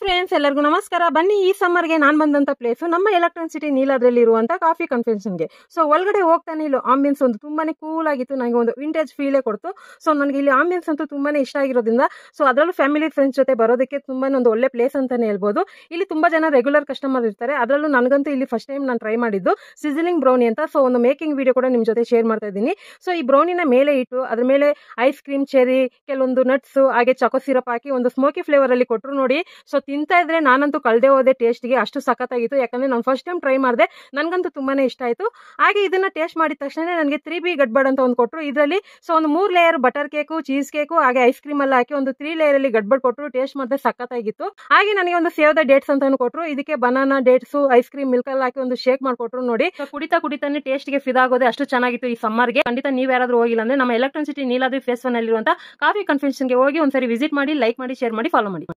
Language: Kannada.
ಫ್ರೆಂಡ್ಸ್ ಎಲ್ಲರಿಗೂ ನಮಸ್ಕಾರ ಬನ್ನಿ ಈ ಗೆ ನಾನು ಬಂದಂತ ಪ್ಲೇಸ್ ನಮ್ಮ ಎಲೆಕ್ಟ್ರಾನ್ ಸಿಟಿ ನೀಲಾದ್ರಲ್ಲಿ ಇರುವಂತ ಕಾಫಿ ಗೆ ಸೊ ಒಳಗಡೆ ಹೋಗ್ತಾನೆ ಇಲ್ಲೋ ಆಂಬಿಯನ್ಸ್ ಒಂದು ತುಂಬಾ ಕೂಲ್ ಆಗಿತ್ತು ನನಗೆ ಒಂದು ವಿಂಟೇಜ್ ಫೀಲೇ ಕೊಡ್ತು ಸೊ ನನಗೆ ಇಲ್ಲಿ ಆಂಬಿಯನ್ಸ್ ಅಂತೂ ತುಂಬಾನೇ ಇಷ್ಟ ಆಗಿರೋದ್ರಿಂದ ಸೊ ಅದರಲ್ಲೂ ಫ್ಯಾಮಿಲಿ ಫ್ರೆಂಡ್ಸ್ ಜೊತೆ ಬರೋದಕ್ಕೆ ತುಂಬಾ ಒಂದು ಒಳ್ಳೆ ಪ್ಲೇಸ್ ಅಂತಾನೆ ಹೇಳ್ಬೋದು ಇಲ್ಲಿ ತುಂಬಾ ಜನ ರೆಗ್ಯುಲರ್ ಕಸ್ಟಮರ್ ಇರ್ತಾರೆ ಅದರಲ್ಲೂ ನನಗಂತೂ ಇಲ್ಲಿ ಫಸ್ಟ್ ಟೈಮ್ ನಾನು ಟ್ರೈ ಮಾಡಿದ್ದು ಸಿಸಿಲಿಂಗ್ ಬ್ರೌನಿ ಅಂತ ಸೊ ಒಂದು ಮೇಕಿಂಗ್ ವಿಡಿಯೋ ಕೂಡ ನಿಮ್ಮ ಜೊತೆ ಶೇರ್ ಮಾಡ್ತಾ ಇದ್ದೀನಿ ಸೊ ಈ ಬ್ರೌನಿನ ಮೇಲೆ ಇಟ್ಟು ಅದ್ರ ಮೇಲೆ ಐಸ್ ಕ್ರೀಮ್ ಚೆರಿ ಕೆಲವೊಂದು ನಟ್ಸ್ ಹಾಗೆ ಚಕೋ ಸಿರಪ್ ಹಾಕಿ ಒಂದು ಸ್ಮೋಕಿ ಫ್ಲೇವರ್ ಅಲ್ಲಿ ಕೊಟ್ಟರು ನೋಡಿ ಸೊ ತಿಂತಾ ಇದ್ರೆ ನಾನಂತೂ ಕಳೆದೇ ಹೋದೆ ಟೇಸ್ಟ್ಗೆ ಅಷ್ಟು ಸಖತ್ತಾಗಿತ್ತು ಯಾಕಂದ್ರೆ ನಾನು ಫಸ್ಟ್ ಟೈಮ್ ಟ್ರೈ ಮಾಡಿದೆ ನನಗಂತೂ ತುಂಬಾನೇ ಇಷ್ಟ ಆಯಿತು ಹಾಗೆ ಇದನ್ನ ಟೇಸ್ಟ್ ಮಾಡಿದ ತಕ್ಷಣ ನನಗೆ ತ್ರೀ ಬಿ ಗಡ್ಬಡ್ ಅಂತ ಒಂದು ಕೊಟ್ಟರು ಇದರಲ್ಲಿ ಸೊ ಒಂದು ಮೂರು layer butter cake cheese cake ಹಾಗೆ ಐಸ್ ಕ್ರೀಮ್ ಎಲ್ಲ ಹಾಕಿ ಒಂದು ತ್ರೀ ಅಲ್ಲಿ ಗಡ್ಬಡ್ ಕೊಟ್ಟರು ಟೇಸ್ಟ್ ಮಾಡಿದ್ರೆ ಸಖತ್ತಾಗಿತ್ತು ಹಾಗೆ ನನಗೆ ಒಂದು ಸೇವ್ ದ ಡೇಟ್ಸ್ ಅಂತ ಕೊಟ್ಟರು ಇದಕ್ಕೆ banana dates ice cream milk ಎಲ್ಲ ಹಾಕಿ ಒಂದು ಶೇಕ್ ಮಾಡಿಕೊಟ್ರು ನೋಡಿ ಕುಡಿತಾ ಕುಡಿತಾನೆ ಟೇಸ್ಟ್ಗೆ ಫಿದಾಗೋದೆ ಅಷ್ಟು ಚೆನ್ನಾಗಿತ್ತು ಈ ಗೆ ಖಂಡಿತ ನೀವು ಯಾರಾದರೂ ಹೋಗಿಲ್ಲ ಅಂದ್ರೆ ನಮ್ಮ Electronic City Neeladri phase one ಅಲ್ಲಿರುವಂತ ಕಾಫಿ ಗೆ ಹೋಗಿ ಒಂದ್ಸರಿ ವಿಸಿಟ್ ಮಾಡಿ ಲೈಕ್ ಮಾಡಿ ಶೇರ್ ಮಾಡಿ ಫಾಲೋ ಮಾಡಿ